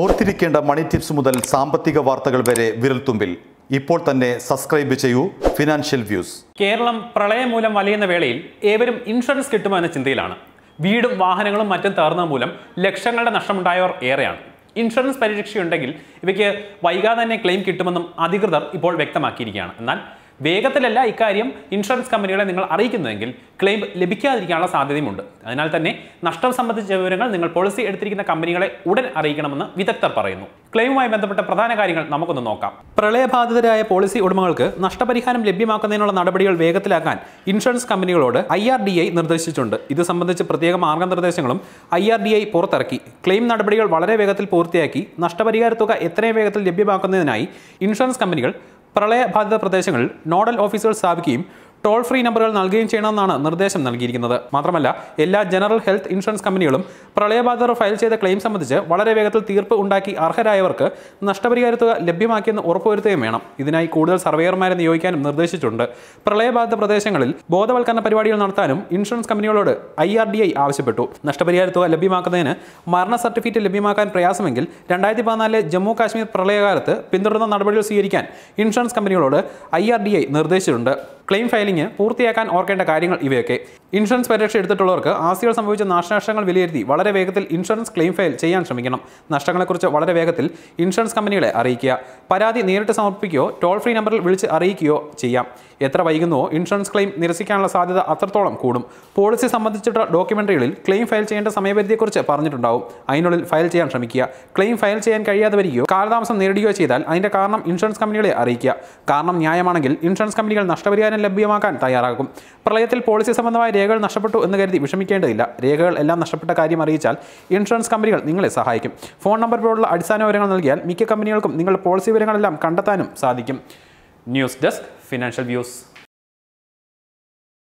ഓർത്തിരിക്കേണ്ട മണി ടിപ്സ് മുതൽ സാമ്പത്തിക വാർത്തകൾ വരെ വിരൽത്തുമ്പിൽ ഇപ്പോൾ തന്നെ സബ്സ്ക്രൈബ് ചെയ്യൂ ഫിനാൻഷ്യൽ വ്യൂസ് കേരളം പ്രളയം മൂലം വലയുന്ന വേളയിൽ ഏവരും ഇൻഷുറൻസ് കിട്ടുമോ എന്ന ചിന്തയിലാണ് വീടും വാഹനങ്ങളും മറ്റും തകർന്ന മൂലം ലക്ഷങ്ങളുടെ നഷ്ടമുണ്ടായവർ ഏറെയാണ് ഇൻഷുറൻസ് പരിരക്ഷയുണ്ടെങ്കിൽ ഇവയ്ക്ക് വൈകാതെ തന്നെ ക്ലെയിം കിട്ടുമെന്നും അധികൃതർ ഇപ്പോൾ വ്യക്തമാക്കിയിരിക്കുകയാണ് എന്നാൽ വേഗത്തിലല്ല ഇക്കാര്യം ഇൻഷുറൻസ് കമ്പനികളെ നിങ്ങൾ അറിയിക്കുന്നതെങ്കിൽ ക്ലെയിം ലഭിക്കാതിരിക്കാനുള്ള സാധ്യതയുമുണ്ട് അതിനാൽ തന്നെ നഷ്ടം സംബന്ധിച്ച വിവരങ്ങൾ നിങ്ങൾ പോളിസി എടുത്തിരിക്കുന്ന കമ്പനികളെ ഉടൻ അറിയിക്കണമെന്ന് വിദഗ്ധർ പറയുന്നു ക്ലെയിമുമായി ബന്ധപ്പെട്ട പ്രധാന കാര്യങ്ങൾ നമുക്കൊന്ന് നോക്കാം പ്രളയബാധിതരായ പോളിസി ഉടമകൾക്ക് നഷ്ടപരിഹാരം ലഭ്യമാക്കുന്നതിനുള്ള നടപടികൾ വേഗത്തിലാക്കാൻ ഇൻഷുറൻസ് കമ്പനികളോട് ഐ ആർ ഡി ഐ നിർദ്ദേശിച്ചിട്ടുണ്ട് ഇത് സംബന്ധിച്ച് പ്രത്യേക മാർഗനിർദ്ദേശങ്ങളും ഐ ആർ ഡി ഐ പുറത്തിറക്കി ക്ലെയിം നടപടികൾ വളരെ വേഗത്തിൽ പൂർത്തിയാക്കി നഷ്ടപരിഹാര തുക എത്രയും വേഗത്തിൽ ലഭ്യമാക്കുന്നതിനായി ഇൻഷുറൻസ് കമ്പനികൾ പ്രളയബാധിത പ്രദേശങ്ങളിൽ നോഡൽ ഓഫീസുകൾ സ്ഥാപിക്കുകയും ടോൾ ഫ്രീ നമ്പറുകൾ നൽകുകയും ചെയ്യണമെന്നാണ് നിർദ്ദേശം നൽകിയിരിക്കുന്നത് മാത്രമല്ല എല്ലാ ജനറൽ ഹെൽത്ത് ഇൻഷുറൻസ് കമ്പനികളും പ്രളയബാധിതർ ഫയൽ ചെയ്ത ക്ലെയിം സംബന്ധിച്ച് വളരെ വേഗത്തിൽ തീർപ്പ് ഉണ്ടാക്കി അർഹരായവർക്ക് നഷ്ടപരിഹാര തുക ലഭ്യമാക്കിയെന്ന് ഉറപ്പുവരുത്തുകയും വേണം ഇതിനായി കൂടുതൽ സർവേയർമാരെ നിയോഗിക്കാനും നിർദ്ദേശിച്ചിട്ടുണ്ട് പ്രളയബാധിത പ്രദേശങ്ങളിൽ ബോധവൽക്കരണ പരിപാടികൾ നടത്താനും ഇൻഷുറൻസ് കമ്പനികളോട് ഐ ആർ ഡി ഐ ആവശ്യപ്പെട്ടു നഷ്ടപരിഹാര തുക ലഭ്യമാക്കുന്നതിന് മരണ സർട്ടിഫിക്കറ്റ് ലഭ്യമാക്കാൻ പ്രയാസമെങ്കിൽ രണ്ടായിരത്തി പതിനാലിലെ ജമ്മു കാശ്മീർ പ്രളയകാലത്ത് പിന്തുടർന്ന നടപടികൾ സ്വീകരിക്കാൻ ഇൻഷുറൻസ് കമ്പനികളോട് ഐ ആർ ഡി ഐ നിർദ്ദേശിച്ചിട്ടുണ്ട് ക്ലെയിം ഫയലിംഗ് പൂർത്തിയാക്കാൻ ഓർക്കേണ്ട കാര്യങ്ങൾ ഇവയൊക്കെ ഇൻഷുറൻസ് പരിരക്ഷ എടുത്തിട്ടുള്ളവർക്ക് ആസ്തികൾ സംഭവിച്ച നാശനഷ്ടങ്ങൾ വിലയിരുത്തി വളരെ വേഗത്തിൽ ഇൻഷുറൻസ് ക്ലെയിം ഫയൽ ചെയ്യാൻ ശ്രമിക്കണം നഷ്ടങ്ങളെക്കുറിച്ച് വളരെ വേഗത്തിൽ ഇൻഷുറൻസ് കമ്പനികളെ അറിയിക്കുക പരാതി നേരിട്ട് സമർപ്പിക്കുകയോ ടോൾ ഫ്രീ നമ്പറിൽ വിളിച്ച് അറിയിക്കുകയോ ചെയ്യാം എത്ര വൈകുന്നുവോ ഇൻഷുറൻസ് ക്ലെയിം നിരസിക്കാനുള്ള സാധ്യത അത്രത്തോളം കൂടും പോളിസി സംബന്ധിച്ചിട്ടുള്ള ഡോക്യുമെൻ്ററികളിൽ ക്ലെയിം ഫയൽ ചെയ്യേണ്ട സമയപരിധിയെക്കുറിച്ച് പറഞ്ഞിട്ടുണ്ടാവും അതിനുള്ളിൽ ഫയൽ ചെയ്യാൻ ശ്രമിക്കുക ക്ലെയിം ഫയൽ ചെയ്യാൻ കഴിയാതെ വരികയോ കാലതാമസം നേരിടുകയോ ചെയ്താൽ അതിൻ്റെ കാരണം ഇൻഷുറൻസ് കമ്പനികളെ അറിയിക്കുക കാരണം ന്യായമാണെങ്കിൽ ഇൻഷുറൻസ് കമ്പനികൾ നഷ്ടപരിഹാരം ലഭ്യമാക്കാൻ തയ്യാറാകും പ്രളയത്തിൽ പോളിസി സംബന്ധമായ രേഖകൾ നഷ്ടപ്പെട്ടു എന്ന് കരുതി വിഷമിക്കേണ്ടതില്ല രേഖകൾ എല്ലാം നഷ്ടപ്പെട്ട കാര്യം അറിയിച്ചാൽ ഇൻഷുറൻസ് കമ്പനികൾ നിങ്ങളെ സഹായിക്കും ഫോൺ നമ്പർ പോലുള്ള അടിസ്ഥാന വിവരങ്ങൾ നൽകിയാൽ മിക്ക കമ്പനികൾക്കും നിങ്ങളുടെ പോളിസി വിവരങ്ങളെല്ലാം കണ്ടെത്താനും സാധിക്കും ന്യൂസ് ഡെസ്ക് ഫിനാൻഷ്യൽ വ്യൂസ്